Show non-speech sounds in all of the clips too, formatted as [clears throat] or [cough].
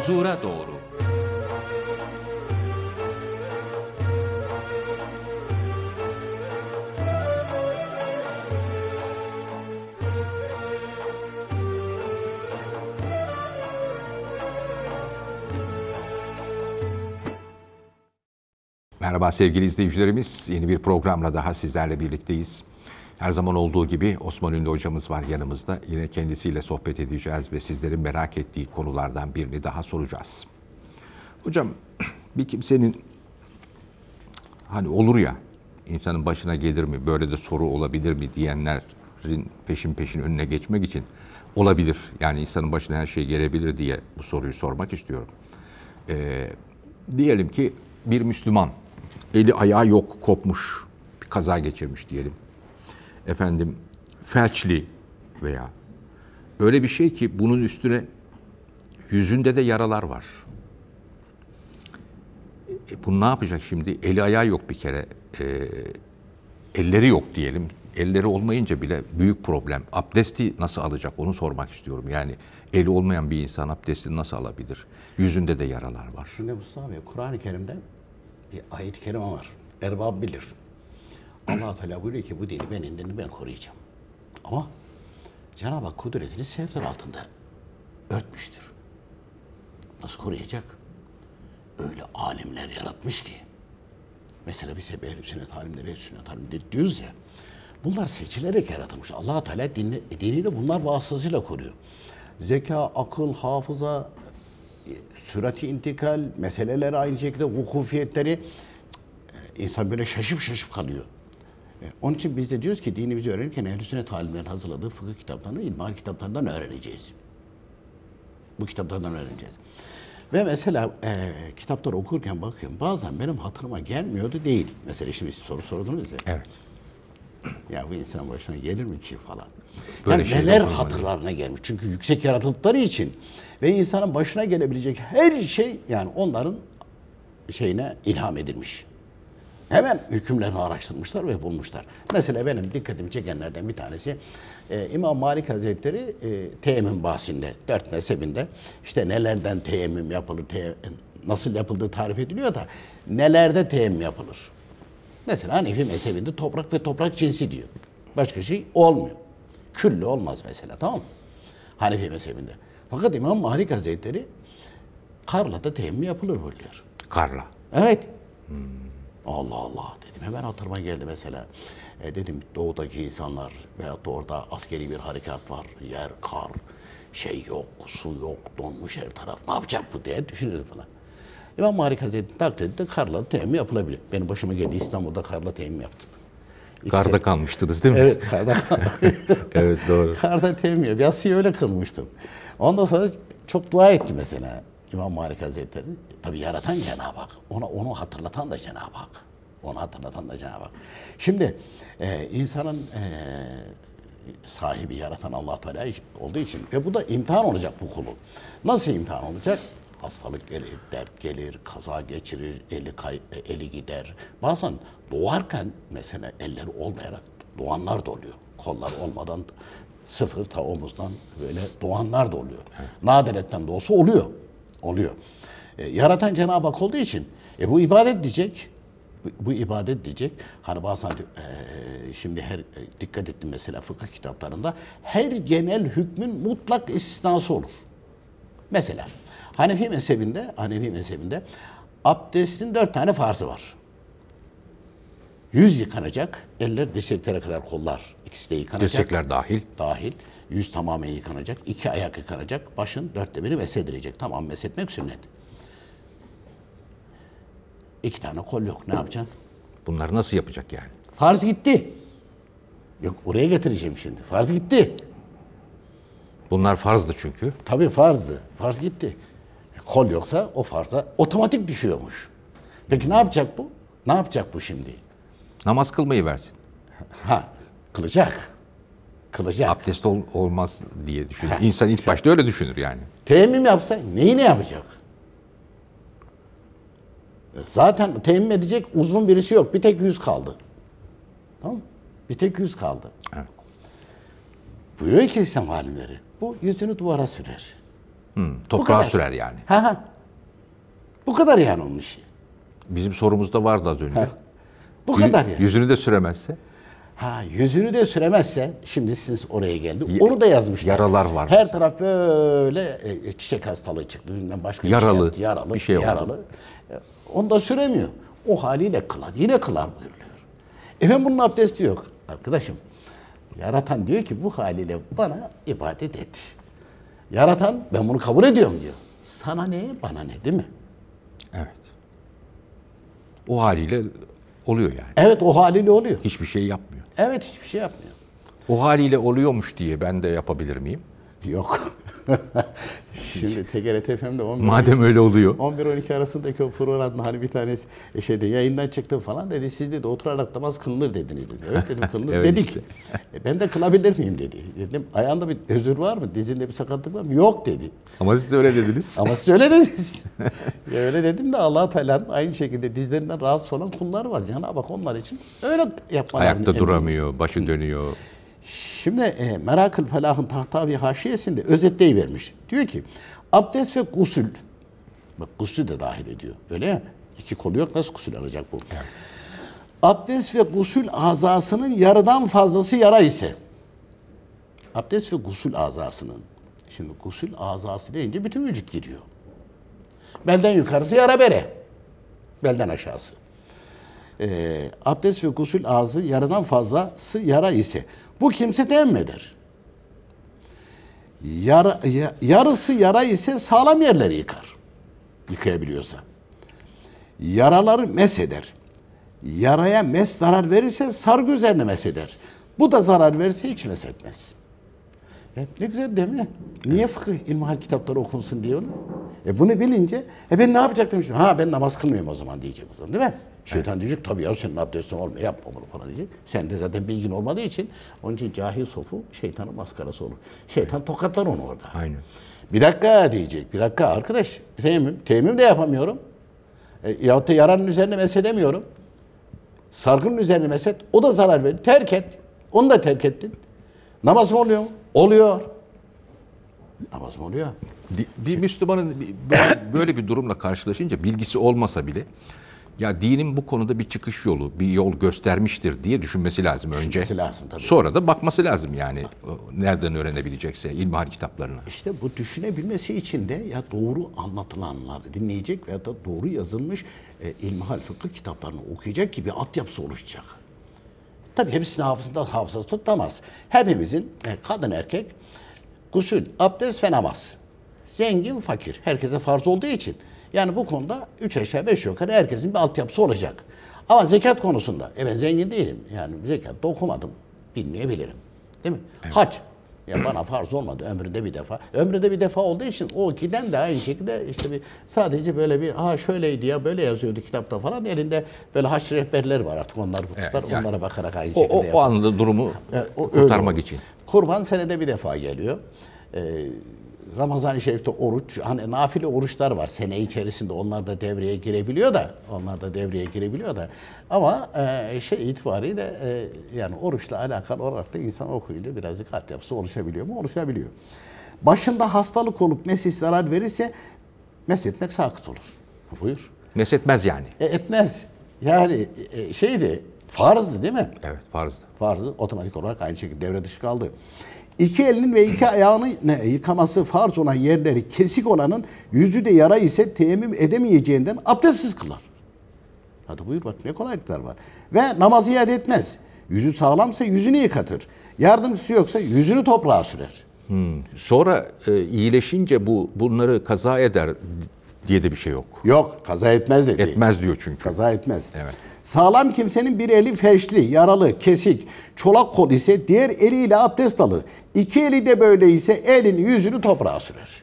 huzura doğru. Merhaba sevgili izleyicilerimiz. Yeni bir programla daha sizlerle birlikteyiz. Her zaman olduğu gibi Osman Ünlü hocamız var yanımızda. Yine kendisiyle sohbet edeceğiz ve sizlerin merak ettiği konulardan birini daha soracağız. Hocam [clears throat] bir kimsenin hani olur ya insanın başına gelir mi böyle de soru olabilir mi diyenlerin peşin peşin önüne geçmek için olabilir. Yani insanın başına her şey gelebilir diye bu soruyu sormak istiyorum. Ee, diyelim ki bir Müslüman eli ayağı yok kopmuş bir kaza geçirmiş diyelim efendim felçli veya öyle bir şey ki bunun üstüne yüzünde de yaralar var. E, bunu ne yapacak şimdi? Eli ayağı yok bir kere. E, elleri yok diyelim. Elleri olmayınca bile büyük problem. Abdesti nasıl alacak onu sormak istiyorum. Yani eli olmayan bir insan abdesti nasıl alabilir? Yüzünde de yaralar var. Şimdi Mustafa Bey, Kur'an-ı Kerim'de bir ayet-i kerime var. Erbab bilir allah Teala buyuruyor ki bu dini ben ellerini ben koruyacağım. Ama Cenab-ı Hak kudretini sevdir altında örtmüştür. Nasıl koruyacak? Öyle alimler yaratmış ki. Mesela biz hep ehl sünnet alimleri, ehl sünnet alimleri diyoruz ya. Bunlar seçilerek yaratılmış. allah Teala dinle, dinini bunlar vasıtasıyla koruyor. Zeka, akıl, hafıza, e, sürati intikal, meseleleri aynı şekilde vukufiyetleri e, insan böyle şaşıp şaşıp kalıyor. E, onun için biz de diyoruz ki dinimizi öğrenirken ehl-i sünnet alimlerin hazırladığı fıkıh kitaplarını ilmihal kitaplarından öğreneceğiz. Bu kitaplardan öğreneceğiz. Ve mesela e, kitapları okurken bakıyorum bazen benim hatırıma gelmiyordu değil. Mesela şimdi siz soru sordunuz ya. Evet. [clears throat] Ya bu insan başına gelir mi ki falan. Böyle yani neler hatırlarına yani. gelmiş. Çünkü yüksek yaratıldıkları için ve insanın başına gelebilecek her şey yani onların şeyine ilham edilmiş. Hemen hükümlerini araştırmışlar ve bulmuşlar. Mesela benim dikkatimi çekenlerden bir tanesi e, İmam Malik Hazretleri e, teyemmüm bahsinde, dört mezhebinde işte nelerden teyemmüm yapılır, nasıl yapıldığı tarif ediliyor da nelerde teyemmüm yapılır? Mesela Hanefi mezhebinde toprak ve toprak cinsi diyor. Başka şey olmuyor. Küllü olmaz mesela tamam mı? Hanefi mezhebinde. Fakat İmam Malik Hazretleri karla da teyemmüm yapılır diyor. Karla? Evet. Hmm. Allah Allah dedim. Hemen hatırıma geldi mesela. E, dedim doğudaki insanlar veyahut da orada askeri bir harekat var. Yer, kar, şey yok, su yok, donmuş her taraf. Ne yapacak bu diye düşünürdüm falan. İmam Malik Hazretleri taklidi de karla teyemmüm yapılabilir. Benim başıma geldi İstanbul'da karla teyemmüm yaptım. İlk karda sene. kalmıştınız değil mi? Evet, karda [laughs] Evet, doğru. Karda teyemmüm. Yasıyı öyle kılmıştım. Ondan sonra çok dua etti mesela. İmam Malik Hazretleri tabi yaratan Cenab-ı Hak. Ona onu hatırlatan da Cenab-ı Hak. Onu hatırlatan da Cenab-ı Hak. Şimdi e, insanın e, sahibi yaratan Allah Teala olduğu için ve bu da imtihan olacak bu kulu. Nasıl imtihan olacak? Hastalık gelir, dert gelir, kaza geçirir, eli kay, e, eli gider. Bazen doğarken mesela elleri olmayarak doğanlar da oluyor. Kollar olmadan sıfır ta omuzdan böyle doğanlar da oluyor. Nadiretten de olsa oluyor oluyor. E, yaratan Cenab-ı Hak olduğu için e, bu ibadet diyecek. Bu, bu ibadet diyecek. Hani bazen e, şimdi her e, dikkat ettim mesela fıkıh kitaplarında her genel hükmün mutlak istisnası olur. Mesela Hanefi mezhebinde Hanefi mezhebinde abdestin dört tane farzı var. Yüz yıkanacak, eller dirseklere kadar kollar ikisi de yıkanacak. Dirsekler dahil. Dahil. Yüz tamamen yıkanacak, iki ayak yıkanacak, başın dörtte biri mesedilecek. Tamam mesetmek sünnet. İki tane kol yok ne yapacaksın? Bunları nasıl yapacak yani? Farz gitti. Yok oraya getireceğim şimdi. Farz gitti. Bunlar farzdı çünkü. Tabii farzdı. Farz gitti. E, kol yoksa o farza otomatik düşüyormuş. Peki ne yapacak bu? Ne yapacak bu şimdi? Namaz kılmayı versin. Ha, kılacak kılacak. Abdest ol, olmaz diye düşünür. İnsan ilk başta öyle düşünür yani. Teyemmüm yapsa neyi ne yapacak? E, zaten teyemmüm edecek uzun birisi yok. Bir tek yüz kaldı. Tamam Bir tek yüz kaldı. Evet. Buyuruyor ki İslam alimleri. Bu yüzünü duvara sürer. Hmm, toprağa sürer yani. Ha, ha. Bu kadar yani onun işi. Bizim sorumuzda vardı az önce. Ha. Bu kadar yani. Yüzünü de süremezse. Ha yüzünü de süremezse şimdi siz oraya geldi. Onu da yazmışlar. Yaralar var. Her taraf böyle e, çiçek hastalığı çıktı. Bilmem başka şey yaralı, şey yaptı. yaralı, bir şey yaralı. Oldu. E, onu da süremiyor. O haliyle kılar. Yine kılar buyuruluyor. Efendim bunun abdesti yok. Arkadaşım yaratan diyor ki bu haliyle bana ibadet et. Yaratan ben bunu kabul ediyorum diyor. Sana ne bana ne değil mi? Evet. O haliyle oluyor yani. Evet o haliyle oluyor. Hiçbir şey yapmıyor. Evet hiçbir şey yapmıyor. O haliyle oluyormuş diye ben de yapabilir miyim? Yok. [laughs] Şimdi TGRT FM'de 11 Madem öyle oluyor. 11-12 arasındaki o programda hani bir tanesi şeyde yayından çıktım falan dedi. Siz dedi oturarak namaz kılınır dediniz dedi. Evet dedim [laughs] kılınır evet dedik. Işte. E, ben de kılabilir miyim dedi. Dedim ayağında bir özür var mı? Dizinde bir sakatlık var mı? Yok dedi. Ama siz öyle dediniz. [laughs] Ama siz öyle dediniz. ya öyle dedim de allah teala aynı şekilde dizlerinden rahatsız olan kullar var. Cenab-ı Hak onlar için öyle yapmalarını Ayakta duramıyor, başı dönüyor. Şimdi e, Merakül Felah'ın Tahtavi haşiyesinde özetleyivermiş. Diyor ki abdest ve gusül. Bak gusül de dahil ediyor. Öyle ya. İki kolu yok nasıl gusül alacak bu? Evet. Abdest ve gusül azasının yarıdan fazlası yara ise. Abdest ve gusül azasının. Şimdi gusül azası deyince bütün vücut giriyor. Belden yukarısı yara bere. Belden aşağısı. E, abdest ve gusül ağzı yarıdan fazlası yara ise bu kimse denmeder. Yara, yarısı yara ise sağlam yerleri yıkar. Yıkayabiliyorsa. Yaraları mesheder. Yaraya mes zarar verirse sargı üzerine mesheder. Bu da zarar verirse hiç meshetmez. E, ne güzel değil mi? Niye fıkıh ilmihal kitapları okunsun diyor. E bunu bilince e ben ne yapacaktım şimdi? Ha ben namaz kılmıyorum o zaman diyecek o zaman değil mi? Şeytan evet. diyecek tabii ya senin abdestin olmuyor e, yapma bunu falan diyecek. Sen de zaten bilgin olmadığı için onun için cahil sofu şeytanın maskarası olur. Şeytan evet. tokatlar onu orada. Aynen. Bir dakika diyecek. Bir dakika arkadaş teyemmüm. Teyemmüm de yapamıyorum. E, yahut da yaranın üzerine mesedemiyorum. Sargının üzerine mesed, O da zarar verdi. Terk et. Onu da terk ettin. Namaz mı oluyor Oluyor. Namaz mı oluyor? Bir Müslümanın böyle bir durumla karşılaşınca bilgisi olmasa bile ya dinin bu konuda bir çıkış yolu, bir yol göstermiştir diye düşünmesi lazım önce. Düşünmesi lazım tabii. Sonra da bakması lazım yani nereden öğrenebilecekse ilmihal kitaplarına. İşte bu düşünebilmesi için de ya doğru anlatılanlar dinleyecek veya da doğru yazılmış e, ilmihal fıkıh kitaplarını okuyacak gibi bir altyapısı oluşacak. Tabii hepsini hafızında hafızası tutamaz. Hepimizin e, kadın erkek gusül, abdest ve namaz. Zengin, fakir. Herkese farz olduğu için yani bu konuda 3 aşağı 5 yukarı herkesin bir altyapısı olacak. Ama zekat konusunda e ben zengin değilim. Yani zekat da okumadım. Bilmeyebilirim. Değil mi? Evet. Hac. Ya bana farz olmadı ömründe bir defa. Ömründe bir defa olduğu için o giden de aynı şekilde işte bir sadece böyle bir ha şöyleydi ya böyle yazıyordu kitapta falan elinde böyle haç rehberler var artık onlar bu tutar. Yani, onlara bakarak aynı o, şekilde O, o anında durumu yani, e, o, kurtarmak öyle. için. Kurban senede bir defa geliyor. Ee, Ramazan-ı Şerif'te oruç, hani nafile oruçlar var sene içerisinde. Onlar da devreye girebiliyor da, onlar da devreye girebiliyor da. Ama e, şey itibariyle e, yani oruçla alakalı olarak da insan okuyunca birazcık hat yapısı oluşabiliyor mu? Oluşabiliyor. Başında hastalık olup mesih zarar verirse mesletmek sakıt olur. Buyur. Mesletmez yani. E, etmez. Yani e, şeydi, farzdı değil mi? Evet, farzdı. Farzdı, otomatik olarak aynı şekilde devre dışı kaldı. İki elinin ve iki ayağını ne, yıkaması farz olan yerleri kesik olanın yüzü de yara ise teyemmüm edemeyeceğinden abdestsiz kılar. Hadi buyur bak ne kolaylıklar var. Ve namazı iade etmez. Yüzü sağlamsa yüzünü yıkatır. Yardımcısı yoksa yüzünü toprağa sürer. Hmm. Sonra e, iyileşince bu bunları kaza eder diye de bir şey yok. Yok kaza etmez dedi. Etmez diyor çünkü. Kaza etmez. Evet. Sağlam kimsenin bir eli feşli, yaralı, kesik, çolak kol ise diğer eliyle abdest alır. İki eli de böyle ise elini yüzünü toprağa sürer.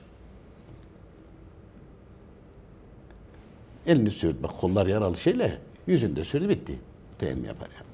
Elini sürdü. Bak kollar yaralı şeyle yüzünde sürdü bitti. Teyemmüm yapar ya.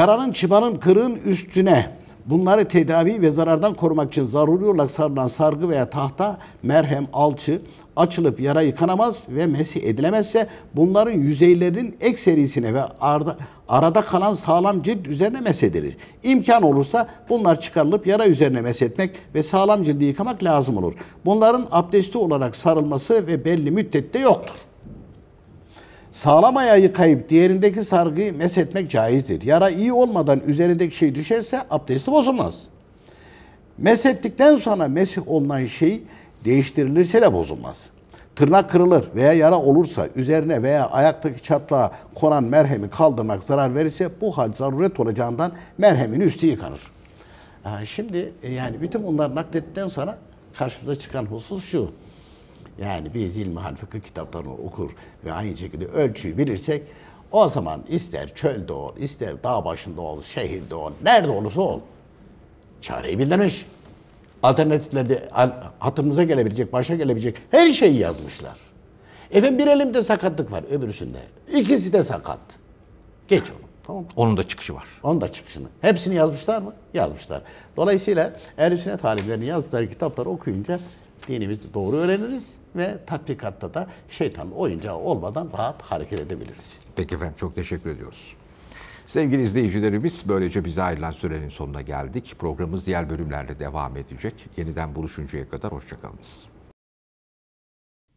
Yaranın, çıbanın, kırığın üstüne Bunları tedavi ve zarardan korumak için zaruri olarak sarılan sargı veya tahta, merhem, alçı açılıp yara yıkanamaz ve mesih edilemezse bunların yüzeylerinin ek ve arda, arada kalan sağlam cilt üzerine mesedilir. İmkan olursa bunlar çıkarılıp yara üzerine mesetmek ve sağlam cildi yıkamak lazım olur. Bunların abdesti olarak sarılması ve belli müddette yoktur. Sağlam ayağı yıkayıp diğerindeki sargıyı meshetmek caizdir. Yara iyi olmadan üzerindeki şey düşerse abdesti bozulmaz. Meshettikten sonra mesih olunan şey değiştirilirse de bozulmaz. Tırnak kırılır veya yara olursa üzerine veya ayaktaki çatlağa konan merhemi kaldırmak zarar verirse bu hal zaruret olacağından merhemin üstü yıkanır. şimdi e, yani bütün bunlar naklettikten sonra karşımıza çıkan husus şu. Yani biz ilmihal fıkıh kitaplarını okur ve aynı şekilde ölçüyü bilirsek o zaman ister çölde ol, ister dağ başında ol, şehirde ol, nerede olursa ol. Çareyi bildirmiş. Alternatiflerde hatırımıza gelebilecek, başa gelebilecek her şeyi yazmışlar. Efendim bir elimde sakatlık var öbürsünde. İkisi de sakat. Geç onu. Tamam. Onun da çıkışı var. Onun da çıkışını. Hepsini yazmışlar mı? Yazmışlar. Dolayısıyla Ehl-i Sünnet yazdıkları kitapları okuyunca dinimizi doğru öğreniriz ve tatbikatta da şeytan oyuncağı olmadan rahat hareket edebiliriz. Peki efendim çok teşekkür ediyoruz. Sevgili izleyicilerimiz böylece bize ayrılan sürenin sonuna geldik. Programımız diğer bölümlerle devam edecek. Yeniden buluşuncaya kadar hoşçakalınız.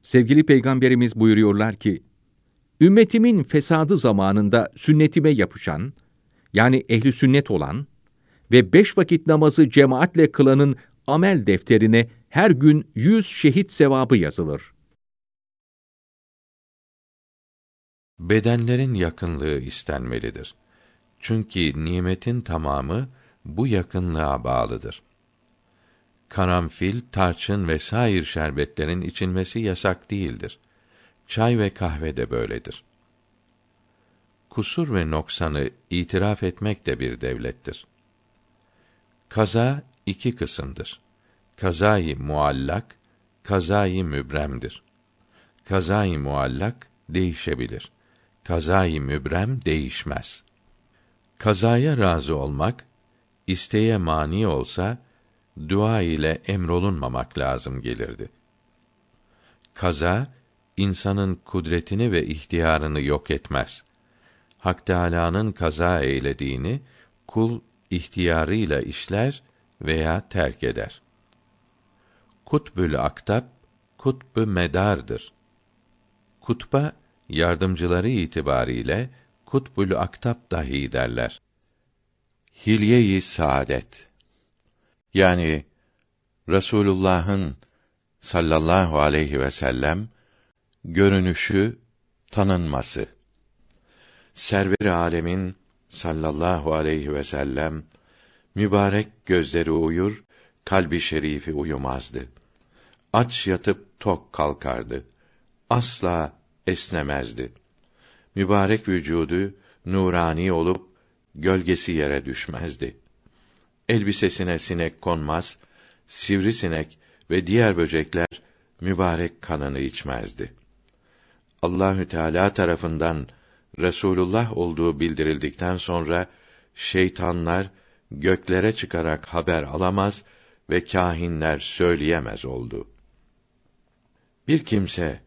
Sevgili Peygamberimiz buyuruyorlar ki, Ümmetimin fesadı zamanında sünnetime yapışan, yani ehli sünnet olan ve beş vakit namazı cemaatle kılanın amel defterine her gün yüz şehit sevabı yazılır. Bedenlerin yakınlığı istenmelidir. Çünkü nimetin tamamı bu yakınlığa bağlıdır. Karanfil, tarçın vesair şerbetlerin içilmesi yasak değildir. Çay ve kahve de böyledir. Kusur ve noksanı itiraf etmek de bir devlettir. Kaza iki kısımdır kazayı muallak, kazayı mübremdir. Kazayı muallak değişebilir. Kazayı mübrem değişmez. Kazaya razı olmak isteğe mani olsa dua ile emrolunmamak lazım gelirdi. Kaza insanın kudretini ve ihtiyarını yok etmez. Hak Teâlâ'nın kaza eylediğini kul ihtiyarıyla işler veya terk eder. Kutbül Aktab, Kutbü Medar'dır. Kutba yardımcıları itibariyle Kutbül Aktab dahi derler. hilye Saadet yani Resulullah'ın sallallahu aleyhi ve sellem görünüşü, tanınması. Server-i alemin sallallahu aleyhi ve sellem mübarek gözleri uyur kalbi şerifi uyumazdı. Aç yatıp tok kalkardı. Asla esnemezdi. Mübarek vücudu nurani olup gölgesi yere düşmezdi. Elbisesine sinek konmaz, sivrisinek ve diğer böcekler mübarek kanını içmezdi. Allahü Teala tarafından Resulullah olduğu bildirildikten sonra şeytanlar göklere çıkarak haber alamaz ve kahinler söyleyemez oldu. Bir kimse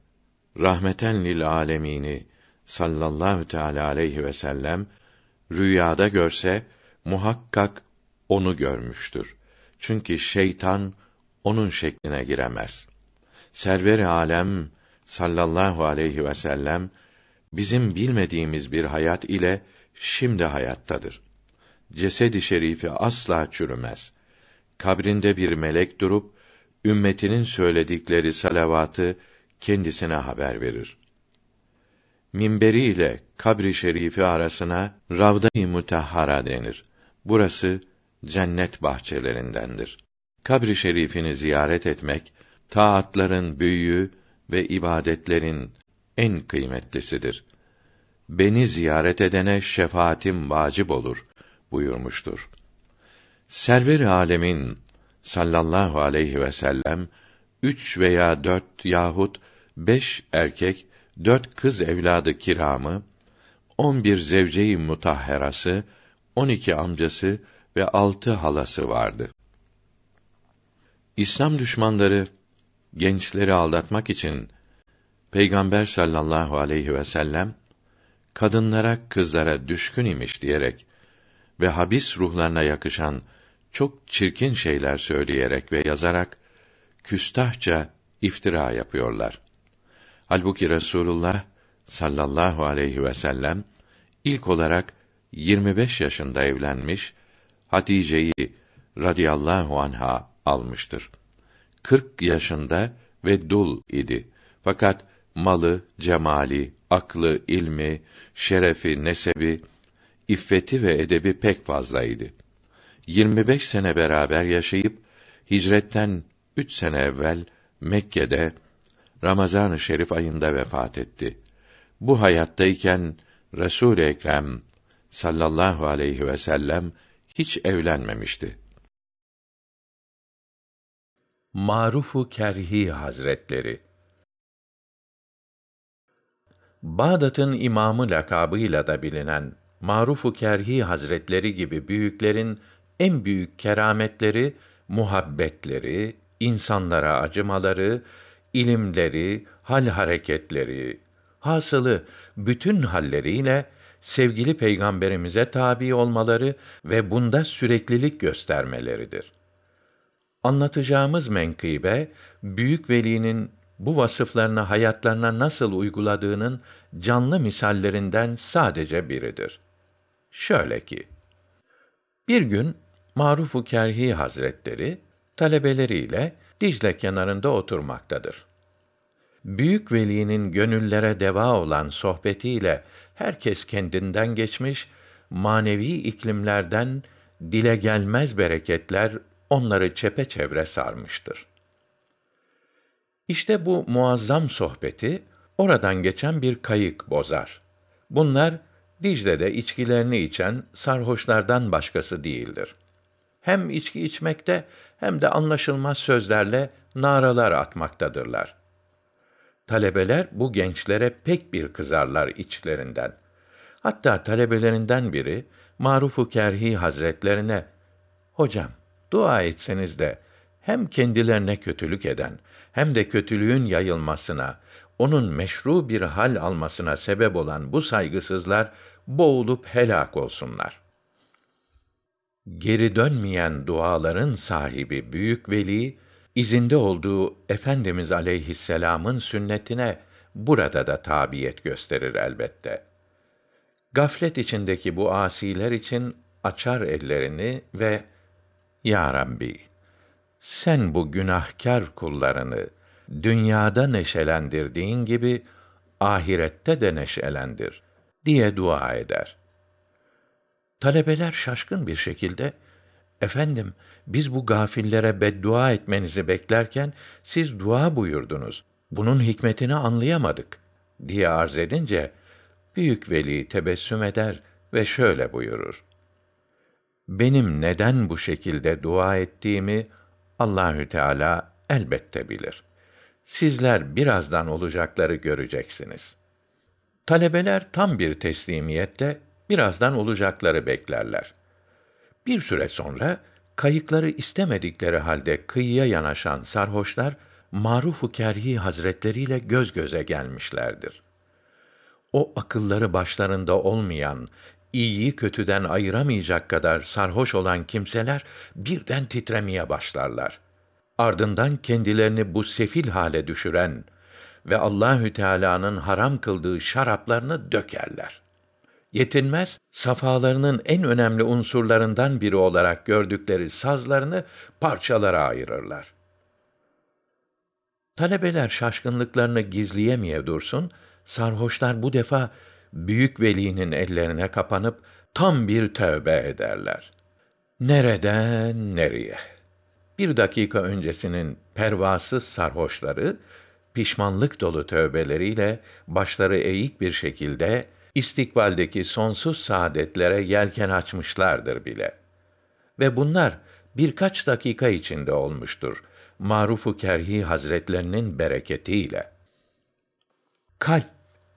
rahmeten lil alemini sallallahu teala aleyhi ve sellem rüyada görse muhakkak onu görmüştür. Çünkü şeytan onun şekline giremez. Server-i alem sallallahu aleyhi ve sellem bizim bilmediğimiz bir hayat ile şimdi hayattadır. Cesedi şerifi asla çürümez kabrinde bir melek durup ümmetinin söyledikleri salavatı kendisine haber verir. Minberi ile kabri şerifi arasına Ravda-i Mutahhara denir. Burası cennet bahçelerindendir. Kabri şerifini ziyaret etmek taatların büyüğü ve ibadetlerin en kıymetlisidir. Beni ziyaret edene şefaatim vacip olur buyurmuştur. Server-i alemin sallallahu aleyhi ve sellem üç veya dört yahut beş erkek, dört kız evladı kiramı, on bir zevce-i mutahherası, on iki amcası ve altı halası vardı. İslam düşmanları gençleri aldatmak için Peygamber sallallahu aleyhi ve sellem kadınlara, kızlara düşkün imiş diyerek ve habis ruhlarına yakışan çok çirkin şeyler söyleyerek ve yazarak küstahça iftira yapıyorlar. Halbuki Resulullah sallallahu aleyhi ve sellem ilk olarak 25 yaşında evlenmiş Hatice'yi radıyallahu anha almıştır. 40 yaşında ve dul idi. Fakat malı, cemali, aklı, ilmi, şerefi, nesebi, iffeti ve edebi pek fazlaydı. 25 sene beraber yaşayıp hicretten üç sene evvel Mekke'de Ramazan-ı Şerif ayında vefat etti. Bu hayattayken Resul-i Ekrem sallallahu aleyhi ve sellem hiç evlenmemişti. Marufu Kerhi Hazretleri Bağdat'ın imamı lakabıyla da bilinen Marufu Kerhi Hazretleri gibi büyüklerin en büyük kerametleri muhabbetleri, insanlara acımaları, ilimleri, hal hareketleri, hasılı bütün halleriyle sevgili peygamberimize tabi olmaları ve bunda süreklilik göstermeleridir. Anlatacağımız menkıbe büyük velinin bu vasıflarını hayatlarına nasıl uyguladığının canlı misallerinden sadece biridir. Şöyle ki bir gün Marufu Kerhi Hazretleri talebeleriyle Dicle kenarında oturmaktadır. Büyük velinin gönüllere deva olan sohbetiyle herkes kendinden geçmiş, manevi iklimlerden dile gelmez bereketler onları çepeçevre sarmıştır. İşte bu muazzam sohbeti oradan geçen bir kayık bozar. Bunlar Dicle'de içkilerini içen sarhoşlardan başkası değildir.'' hem içki içmekte hem de anlaşılmaz sözlerle naralar atmaktadırlar. Talebeler bu gençlere pek bir kızarlar içlerinden. Hatta talebelerinden biri Marufu Kerhi Hazretlerine "Hocam, dua etseniz de hem kendilerine kötülük eden hem de kötülüğün yayılmasına, onun meşru bir hal almasına sebep olan bu saygısızlar boğulup helak olsunlar." geri dönmeyen duaların sahibi büyük veli izinde olduğu Efendimiz aleyhisselam'ın sünnetine burada da tabiyet gösterir elbette. Gaflet içindeki bu asiler için açar ellerini ve Ya Rabbi sen bu günahkar kullarını dünyada neşelendirdiğin gibi ahirette de neşelendir diye dua eder. Talebeler şaşkın bir şekilde "Efendim, biz bu gafillere beddua etmenizi beklerken siz dua buyurdunuz. Bunun hikmetini anlayamadık." diye arz edince büyük veli tebessüm eder ve şöyle buyurur: Benim neden bu şekilde dua ettiğimi Allahü Teala elbette bilir. Sizler birazdan olacakları göreceksiniz. Talebeler tam bir teslimiyetle Birazdan olacakları beklerler. Bir süre sonra kayıkları istemedikleri halde kıyıya yanaşan sarhoşlar Maruf-u Kerhi Hazretleri ile göz göze gelmişlerdir. O akılları başlarında olmayan, iyiyi kötüden ayıramayacak kadar sarhoş olan kimseler birden titremeye başlarlar. Ardından kendilerini bu sefil hale düşüren ve Allahü Teala'nın haram kıldığı şaraplarını dökerler yetinmez, safalarının en önemli unsurlarından biri olarak gördükleri sazlarını parçalara ayırırlar. Talebeler şaşkınlıklarını gizleyemeye dursun, sarhoşlar bu defa büyük velinin ellerine kapanıp tam bir tövbe ederler. Nereden nereye? Bir dakika öncesinin pervasız sarhoşları, pişmanlık dolu tövbeleriyle başları eğik bir şekilde istikbaldeki sonsuz saadetlere yelken açmışlardır bile. Ve bunlar birkaç dakika içinde olmuştur. Marufu Kerhi Hazretlerinin bereketiyle. Kalp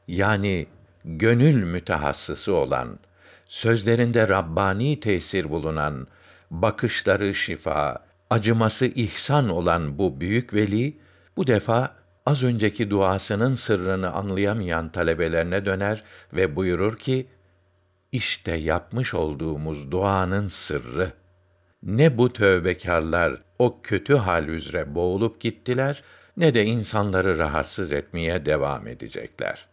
yani gönül mütehassısı olan, sözlerinde rabbani tesir bulunan, bakışları şifa, acıması ihsan olan bu büyük veli bu defa az önceki duasının sırrını anlayamayan talebelerine döner ve buyurur ki, işte yapmış olduğumuz duanın sırrı. Ne bu tövbekarlar o kötü hal üzere boğulup gittiler, ne de insanları rahatsız etmeye devam edecekler.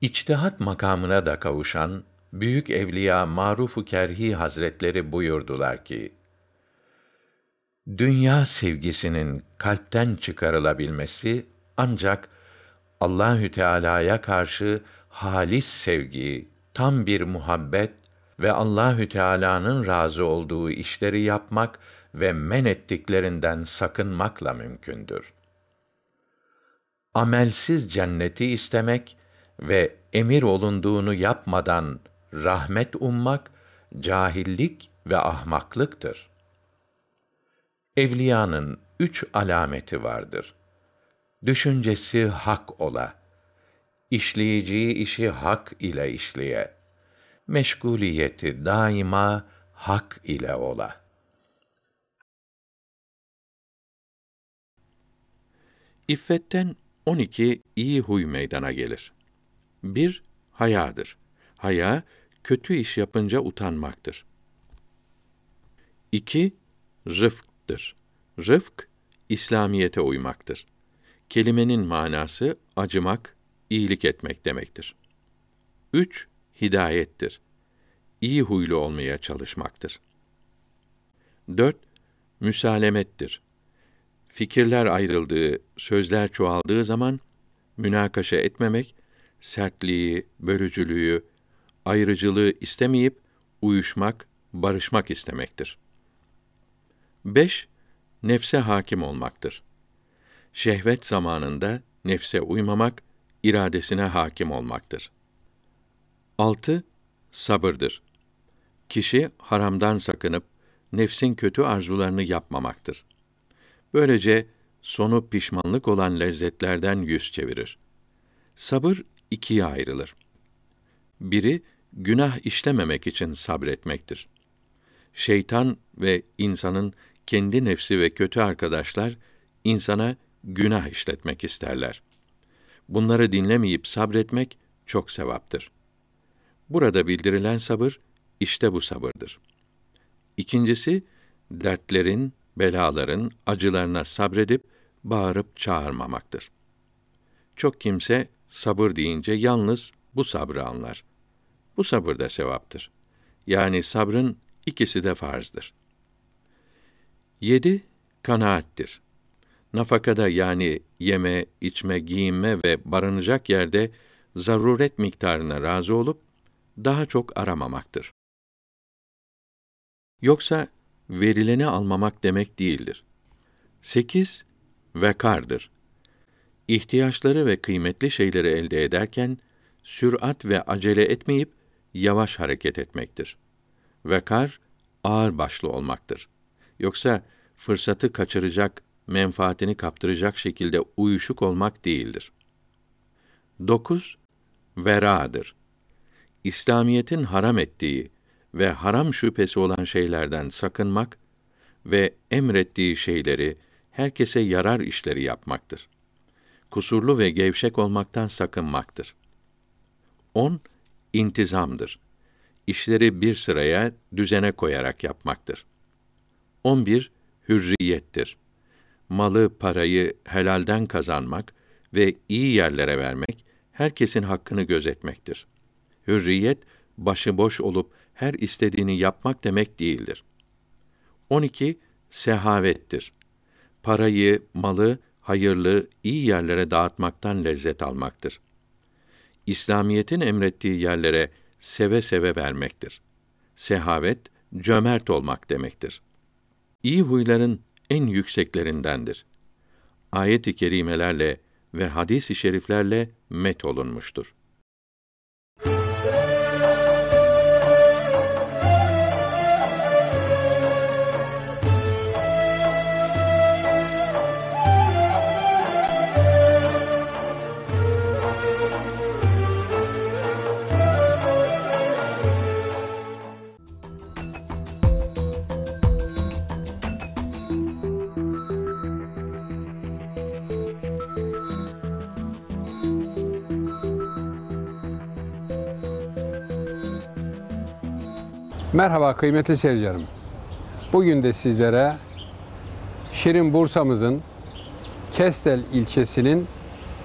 İçtihat makamına da kavuşan büyük evliya maruf Kerhi Hazretleri buyurdular ki: Dünya sevgisinin kalpten çıkarılabilmesi ancak Allahü Teala'ya karşı halis sevgi, tam bir muhabbet ve Allahü Teala'nın razı olduğu işleri yapmak ve men ettiklerinden sakınmakla mümkündür. Amelsiz cenneti istemek ve emir olunduğunu yapmadan rahmet ummak cahillik ve ahmaklıktır. Evliyanın üç alameti vardır. Düşüncesi hak ola. İşleyeceği işi hak ile işleye. Meşguliyeti daima hak ile ola. İffetten 12 iyi huy meydana gelir. 1. Hayadır. Haya, kötü iş yapınca utanmaktır. 2. Rıfk şarttır. Rıfk İslamiyete uymaktır. Kelimenin manası acımak, iyilik etmek demektir. 3. Hidayettir. İyi huylu olmaya çalışmaktır. 4. Müsalemettir. Fikirler ayrıldığı, sözler çoğaldığı zaman münakaşa etmemek, sertliği, bölücülüğü, ayrıcılığı istemeyip uyuşmak, barışmak istemektir. Beş, nefse hakim olmaktır. Şehvet zamanında nefse uymamak, iradesine hakim olmaktır. Altı, sabırdır. Kişi haramdan sakınıp, nefsin kötü arzularını yapmamaktır. Böylece sonu pişmanlık olan lezzetlerden yüz çevirir. Sabır ikiye ayrılır. Biri günah işlememek için sabretmektir. Şeytan ve insanın kendi nefsi ve kötü arkadaşlar insana günah işletmek isterler. Bunları dinlemeyip sabretmek çok sevaptır. Burada bildirilen sabır işte bu sabırdır. İkincisi dertlerin, belaların, acılarına sabredip bağırıp çağırmamaktır. Çok kimse sabır deyince yalnız bu sabrı anlar. Bu sabır da sevaptır. Yani sabrın ikisi de farzdır.'' Yedi, kanaattir. Nafakada yani yeme, içme, giyinme ve barınacak yerde zaruret miktarına razı olup, daha çok aramamaktır. Yoksa verileni almamak demek değildir. 8 vekardır. İhtiyaçları ve kıymetli şeyleri elde ederken sürat ve acele etmeyip yavaş hareket etmektir. Vekar ağır başlı olmaktır. Yoksa fırsatı kaçıracak, menfaatini kaptıracak şekilde uyuşuk olmak değildir. 9. Veradır. İslamiyetin haram ettiği ve haram şüphesi olan şeylerden sakınmak ve emrettiği şeyleri herkese yarar işleri yapmaktır. Kusurlu ve gevşek olmaktan sakınmaktır. 10. İntizamdır. İşleri bir sıraya, düzene koyarak yapmaktır. 11 hürriyettir. Malı, parayı helalden kazanmak ve iyi yerlere vermek herkesin hakkını gözetmektir. Hürriyet başıboş olup her istediğini yapmak demek değildir. 12 sehavettir. Parayı, malı hayırlı, iyi yerlere dağıtmaktan lezzet almaktır. İslamiyetin emrettiği yerlere seve seve vermektir. Sehavet cömert olmak demektir iyi huyların en yükseklerindendir. Ayet-i kerimelerle ve hadis-i şeriflerle met olunmuştur. Merhaba kıymetli seyircilerim. Bugün de sizlere Şirin Bursa'mızın Kestel ilçesinin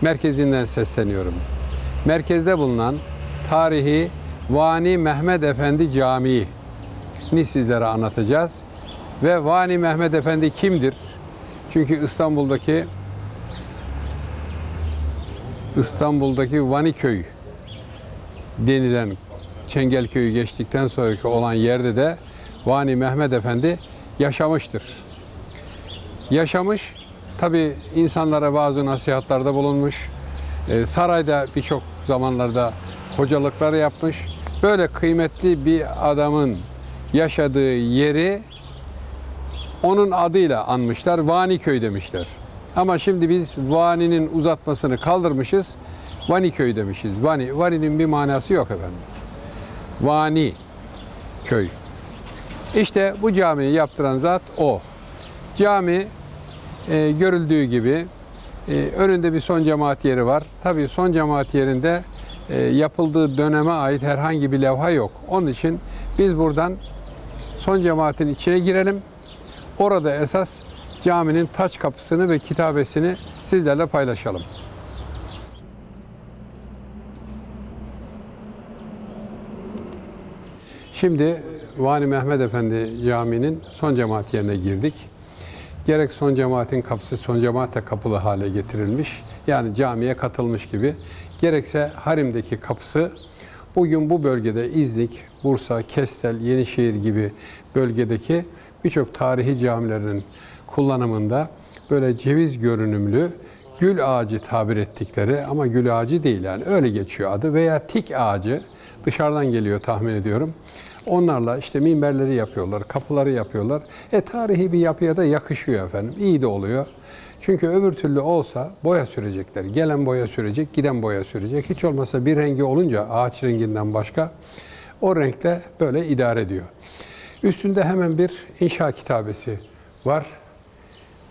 merkezinden sesleniyorum. Merkezde bulunan tarihi Vani Mehmet Efendi Camii'ni sizlere anlatacağız. Ve Vani Mehmet Efendi kimdir? Çünkü İstanbul'daki İstanbul'daki Vani Köyü denilen Çengelköy'ü geçtikten sonraki olan yerde de Vani Mehmet Efendi yaşamıştır. Yaşamış, tabi insanlara bazı nasihatlarda bulunmuş, ee, sarayda birçok zamanlarda hocalıkları yapmış. Böyle kıymetli bir adamın yaşadığı yeri onun adıyla anmışlar. Vani köy demişler. Ama şimdi biz Vani'nin uzatmasını kaldırmışız. Vani köy demişiz. Vani, Vani'nin bir manası yok efendim. Vani köy. İşte bu camiyi yaptıran zat o. Cami e, görüldüğü gibi e, önünde bir son cemaat yeri var. Tabii son cemaat yerinde e, yapıldığı döneme ait herhangi bir levha yok. Onun için biz buradan son cemaatin içine girelim. Orada esas caminin taç kapısını ve kitabesini sizlerle paylaşalım. Şimdi Vani Mehmet Efendi Camii'nin son cemaat yerine girdik. Gerek son cemaatin kapısı son cemaate kapılı hale getirilmiş, yani camiye katılmış gibi. Gerekse Harim'deki kapısı bugün bu bölgede İznik, Bursa, Kestel, Yenişehir gibi bölgedeki birçok tarihi camilerin kullanımında böyle ceviz görünümlü gül ağacı tabir ettikleri ama gül ağacı değil yani öyle geçiyor adı veya tik ağacı dışarıdan geliyor tahmin ediyorum. Onlarla işte minberleri yapıyorlar, kapıları yapıyorlar. E tarihi bir yapıya da yakışıyor efendim. İyi de oluyor. Çünkü öbür türlü olsa boya sürecekler. Gelen boya sürecek, giden boya sürecek. Hiç olmasa bir rengi olunca ağaç renginden başka o renkle böyle idare ediyor. Üstünde hemen bir inşa kitabesi var.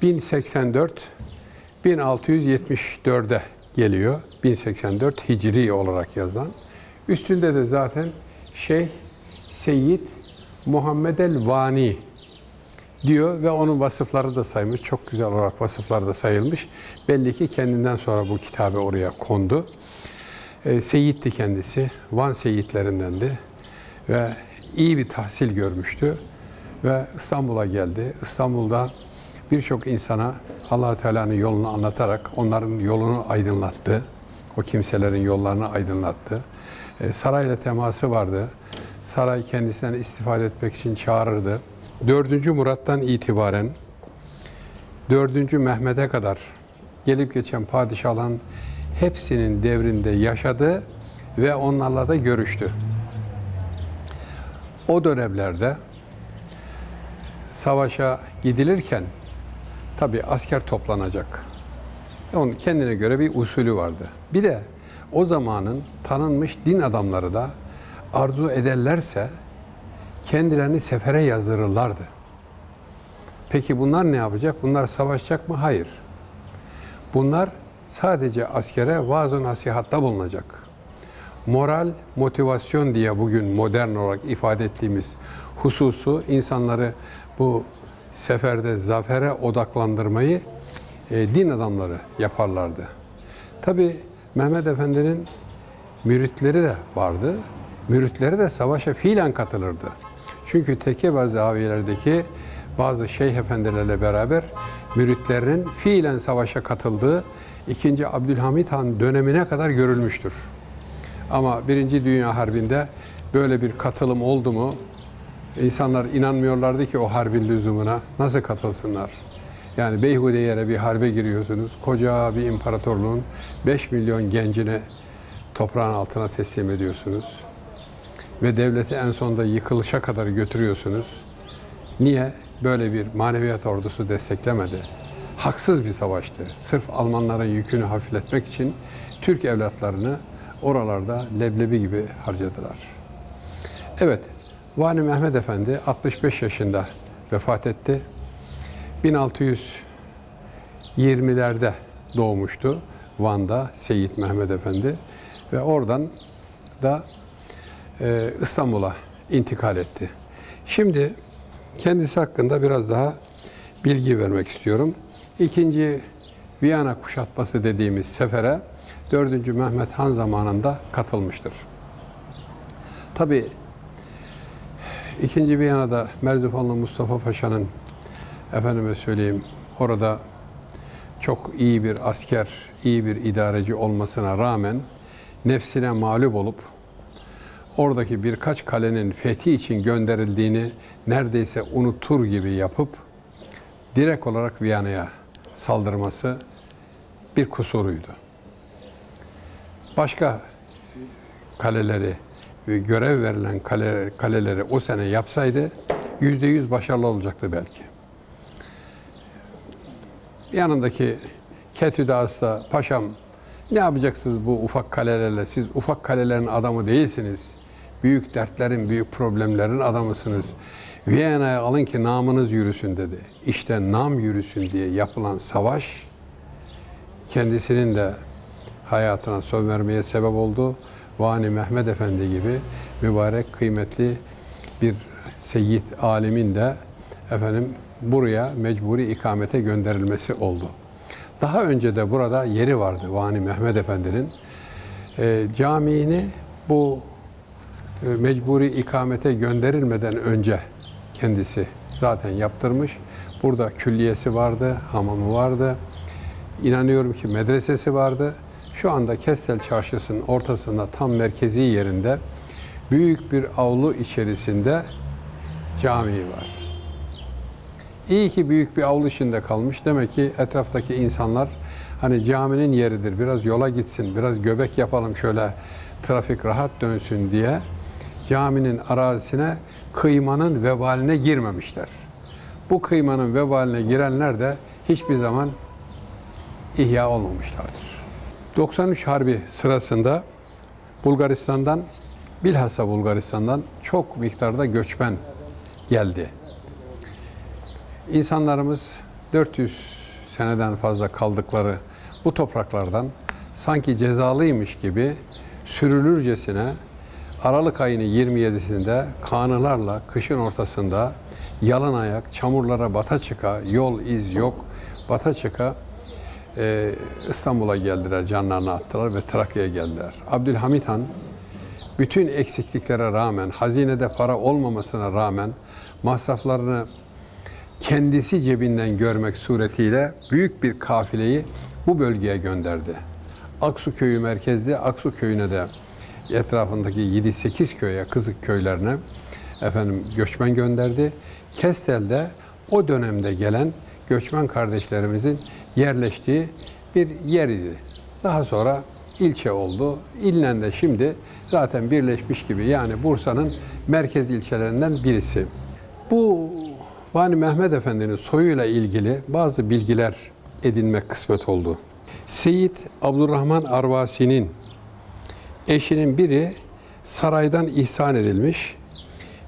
1084 1674'e geliyor. 1084 Hicri olarak yazılan. Üstünde de zaten şey Seyyid Muhammed el Vani diyor ve onun vasıfları da saymış. Çok güzel olarak vasıfları da sayılmış. Belli ki kendinden sonra bu kitabı oraya kondu. E, ee, Seyyid'di kendisi. Van Seyyidlerindendi. Ve iyi bir tahsil görmüştü. Ve İstanbul'a geldi. İstanbul'da birçok insana allah Teala'nın yolunu anlatarak onların yolunu aydınlattı. O kimselerin yollarını aydınlattı. E, sarayla teması vardı saray kendisinden istifade etmek için çağırırdı. 4. Murat'tan itibaren 4. Mehmet'e kadar gelip geçen padişahların hepsinin devrinde yaşadı ve onlarla da görüştü. O dönemlerde savaşa gidilirken tabi asker toplanacak. Onun kendine göre bir usulü vardı. Bir de o zamanın tanınmış din adamları da arzu ederlerse kendilerini sefere yazdırırlardı. Peki bunlar ne yapacak? Bunlar savaşacak mı? Hayır. Bunlar sadece askere vaaz-ı nasihatta bulunacak. Moral, motivasyon diye bugün modern olarak ifade ettiğimiz hususu insanları bu seferde zafere odaklandırmayı e, din adamları yaparlardı. Tabi Mehmet Efendi'nin müritleri de vardı müritleri de savaşa fiilen katılırdı. Çünkü teke bazı avilerdeki bazı şeyh efendilerle beraber müritlerinin fiilen savaşa katıldığı 2. Abdülhamit Han dönemine kadar görülmüştür. Ama 1. Dünya Harbi'nde böyle bir katılım oldu mu insanlar inanmıyorlardı ki o harbin lüzumuna nasıl katılsınlar? Yani beyhude yere bir harbe giriyorsunuz. Koca bir imparatorluğun 5 milyon gencini toprağın altına teslim ediyorsunuz ve devleti en sonda yıkılışa kadar götürüyorsunuz. Niye? Böyle bir maneviyat ordusu desteklemedi. Haksız bir savaştı. Sırf Almanların yükünü hafifletmek için Türk evlatlarını oralarda leblebi gibi harcadılar. Evet, Vani Mehmet Efendi 65 yaşında vefat etti. 1620'lerde doğmuştu Van'da Seyit Mehmet Efendi ve oradan da e, İstanbul'a intikal etti. Şimdi kendisi hakkında biraz daha bilgi vermek istiyorum. İkinci Viyana kuşatması dediğimiz sefere 4. Mehmet Han zamanında katılmıştır. Tabi 2. Viyana'da Merzifonlu Mustafa Paşa'nın efendime söyleyeyim orada çok iyi bir asker, iyi bir idareci olmasına rağmen nefsine mağlup olup oradaki birkaç kalenin fethi için gönderildiğini neredeyse unutur gibi yapıp direkt olarak Viyana'ya saldırması bir kusuruydu. Başka kaleleri, e, görev verilen kale, kaleleri o sene yapsaydı yüzde yüz başarılı olacaktı belki. Yanındaki Ketü Dağısta, Paşam ne yapacaksınız bu ufak kalelerle? Siz ufak kalelerin adamı değilsiniz. Büyük dertlerin, büyük problemlerin adamısınız. Viyana'ya alın ki namınız yürüsün dedi. İşte nam yürüsün diye yapılan savaş kendisinin de hayatına son vermeye sebep oldu. Vani Mehmet Efendi gibi mübarek kıymetli bir seyyid alimin de efendim buraya mecburi ikamete gönderilmesi oldu. Daha önce de burada yeri vardı Vani Mehmet Efendi'nin. E, ee, camiini bu ee, mecburi ikamete gönderilmeden önce kendisi zaten yaptırmış. Burada külliyesi vardı, hamamı vardı. İnanıyorum ki medresesi vardı. Şu anda Kestel Çarşısı'nın ortasında tam merkezi yerinde büyük bir avlu içerisinde cami var. İyi ki büyük bir avlu içinde kalmış. Demek ki etraftaki insanlar hani caminin yeridir. Biraz yola gitsin, biraz göbek yapalım şöyle trafik rahat dönsün diye caminin arazisine kıymanın vebaline girmemişler. Bu kıymanın vebaline girenler de hiçbir zaman ihya olmamışlardır. 93 Harbi sırasında Bulgaristan'dan, bilhassa Bulgaristan'dan çok miktarda göçmen geldi. İnsanlarımız 400 seneden fazla kaldıkları bu topraklardan sanki cezalıymış gibi sürülürcesine Aralık ayının 27'sinde kanılarla kışın ortasında yalan ayak çamurlara bata çıka yol iz yok bata çıka e, İstanbul'a geldiler canlarını attılar ve Trakya'ya geldiler. Abdülhamit Han bütün eksikliklere rağmen hazinede para olmamasına rağmen masraflarını kendisi cebinden görmek suretiyle büyük bir kafileyi bu bölgeye gönderdi. Aksu köyü merkezli Aksu köyüne de etrafındaki 7-8 köye, kızık köylerine efendim göçmen gönderdi. Kestel'de o dönemde gelen göçmen kardeşlerimizin yerleştiği bir yer idi. Daha sonra ilçe oldu. İlnen de şimdi zaten birleşmiş gibi yani Bursa'nın merkez ilçelerinden birisi. Bu Vani Mehmet Efendi'nin soyuyla ilgili bazı bilgiler edinmek kısmet oldu. Seyit Abdurrahman Arvasi'nin Eşinin biri saraydan ihsan edilmiş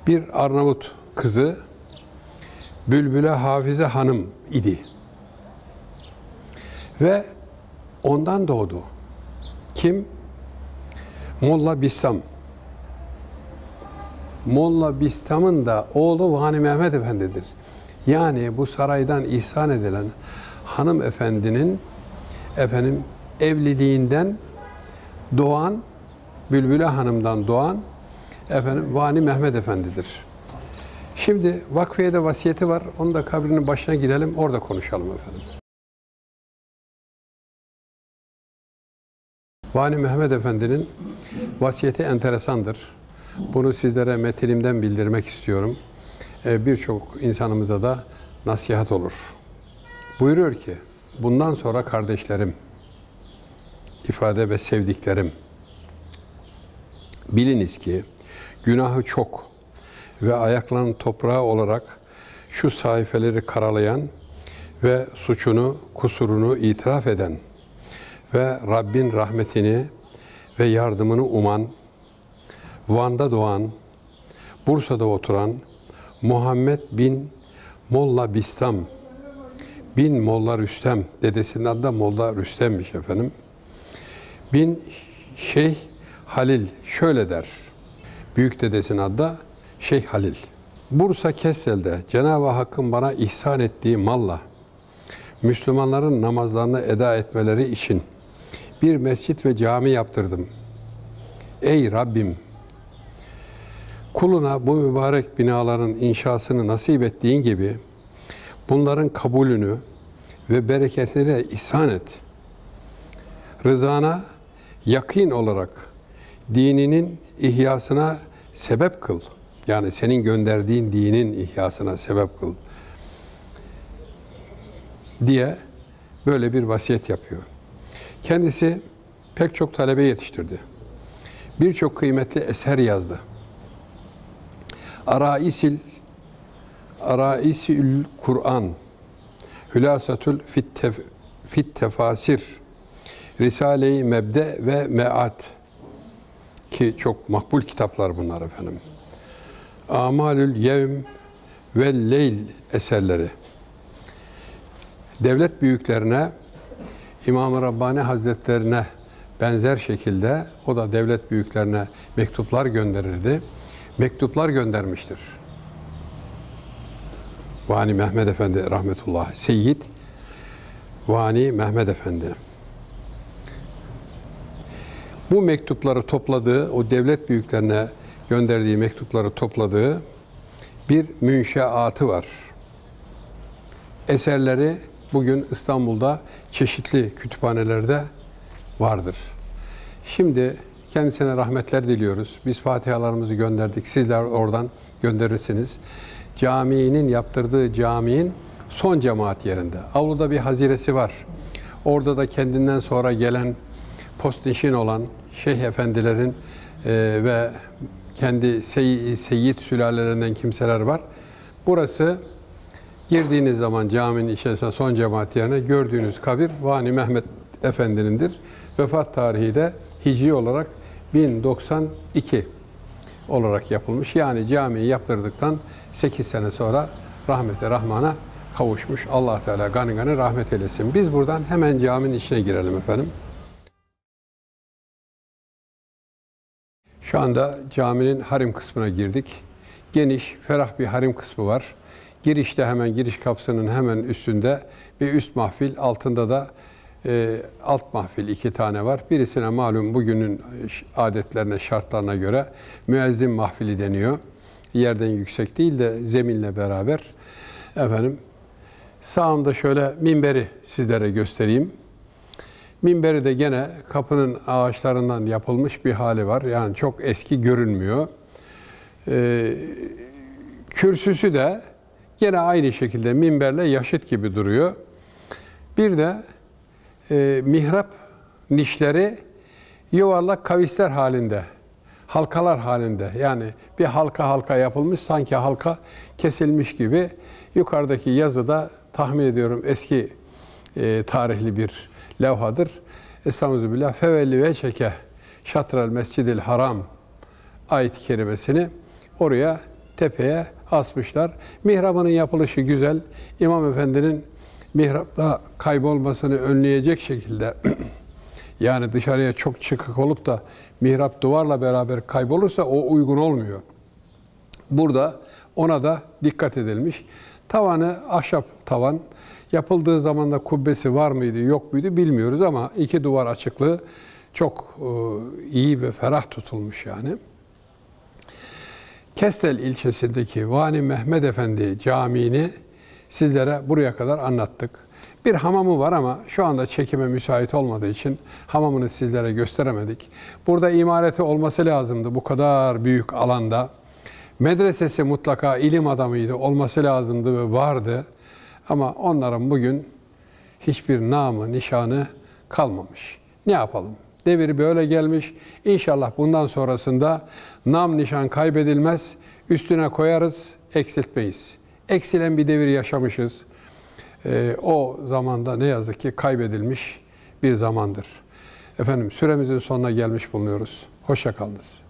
bir Arnavut kızı Bülbüle Hafize Hanım idi. Ve ondan doğdu. Kim? Molla Bistam. Molla Bistam'ın da oğlu Vani Mehmet Efendi'dir. Yani bu saraydan ihsan edilen hanım efendinin efendim evliliğinden doğan Bülbüle Hanım'dan doğan efendim Vani Mehmet Efendi'dir. Şimdi vakfiye de vasiyeti var. Onu da kabrinin başına gidelim. Orada konuşalım efendim. Vani Mehmet Efendi'nin vasiyeti enteresandır. Bunu sizlere metinimden bildirmek istiyorum. Ee, birçok insanımıza da nasihat olur. Buyuruyor ki, bundan sonra kardeşlerim, ifade ve sevdiklerim, Biliniz ki günahı çok ve ayaklarının toprağı olarak şu sayfeleri karalayan ve suçunu, kusurunu itiraf eden ve Rabbin rahmetini ve yardımını uman, Van'da doğan, Bursa'da oturan Muhammed bin Molla Bistam, bin Molla Rüstem, dedesinin adı da Molla Rüstem'miş efendim. Bin Şeyh Halil şöyle der. Büyük dedesinin adı da Şeyh Halil. Bursa Kestel'de Cenab-ı Hakk'ın bana ihsan ettiği malla Müslümanların namazlarını eda etmeleri için bir mescit ve cami yaptırdım. Ey Rabbim! Kuluna bu mübarek binaların inşasını nasip ettiğin gibi bunların kabulünü ve bereketine ihsan et. Rızana yakın olarak dininin ihyasına sebep kıl. Yani senin gönderdiğin dinin ihyasına sebep kıl diye böyle bir vasiyet yapıyor. Kendisi pek çok talebe yetiştirdi. Birçok kıymetli eser yazdı. Araisil Araisül Kur'an Hülasatül fit, tef, fit Tefasir Risale-i Mebde ve Meat ki çok makbul kitaplar bunlar efendim. Amalül Yevm ve Leyl eserleri. Devlet büyüklerine, İmam-ı Rabbani Hazretlerine benzer şekilde o da devlet büyüklerine mektuplar gönderirdi. Mektuplar göndermiştir. Vani Mehmet Efendi rahmetullah, Seyyid Vani Mehmet Efendi. Bu mektupları topladığı, o devlet büyüklerine gönderdiği mektupları topladığı bir münşeatı var. Eserleri bugün İstanbul'da çeşitli kütüphanelerde vardır. Şimdi kendisine rahmetler diliyoruz. Biz fatihalarımızı gönderdik. Sizler oradan gönderirsiniz. Caminin yaptırdığı caminin son cemaat yerinde. Avluda bir haziresi var. Orada da kendinden sonra gelen postinşin olan şeyh efendilerin e, ve kendi sey seyit sülalelerinden kimseler var. Burası girdiğiniz zaman caminin içerisinde son cemaat yerine gördüğünüz kabir Vani Mehmet Efendi'nindir. Vefat tarihi de hicri olarak 1092 olarak yapılmış. Yani camiyi yaptırdıktan 8 sene sonra rahmete rahmana kavuşmuş. Allah Teala gani gani rahmet eylesin. Biz buradan hemen caminin içine girelim efendim. Şu anda caminin harim kısmına girdik. Geniş, ferah bir harim kısmı var. Girişte hemen giriş kapısının hemen üstünde bir üst mahfil, altında da e, alt mahfil iki tane var. Birisine malum bugünün e, adetlerine, şartlarına göre müezzin mahfili deniyor. Yerden yüksek değil de zeminle beraber. Efendim, sağımda şöyle minberi sizlere göstereyim. Minberi de gene kapının ağaçlarından yapılmış bir hali var. Yani çok eski görünmüyor. Ee, kürsüsü de gene aynı şekilde minberle yaşıt gibi duruyor. Bir de e, mihrap nişleri yuvarlak kavisler halinde, halkalar halinde. Yani bir halka halka yapılmış, sanki halka kesilmiş gibi. Yukarıdaki da tahmin ediyorum eski e, tarihli bir levhadır. Estaizu billah fevelli ve çeke şatral mescidil haram ayet-i kerimesini oraya tepeye asmışlar. Mihrabının yapılışı güzel. İmam Efendi'nin mihrapta kaybolmasını önleyecek şekilde [clears throat] yani dışarıya çok çıkık olup da mihrap duvarla beraber kaybolursa o uygun olmuyor. Burada ona da dikkat edilmiş. Tavanı ahşap tavan. Yapıldığı zaman da kubbesi var mıydı yok muydu bilmiyoruz ama iki duvar açıklığı çok e, iyi ve ferah tutulmuş yani. Kestel ilçesindeki Vani Mehmet Efendi Camii'ni sizlere buraya kadar anlattık. Bir hamamı var ama şu anda çekime müsait olmadığı için hamamını sizlere gösteremedik. Burada imareti olması lazımdı bu kadar büyük alanda. Medresesi mutlaka ilim adamıydı, olması lazımdı ve vardı. Ama onların bugün hiçbir namı, nişanı kalmamış. Ne yapalım? Devir böyle gelmiş. İnşallah bundan sonrasında nam nişan kaybedilmez. Üstüne koyarız, eksiltmeyiz. Eksilen bir devir yaşamışız. Ee, o zamanda ne yazık ki kaybedilmiş bir zamandır. Efendim süremizin sonuna gelmiş bulunuyoruz. Hoşçakalınız.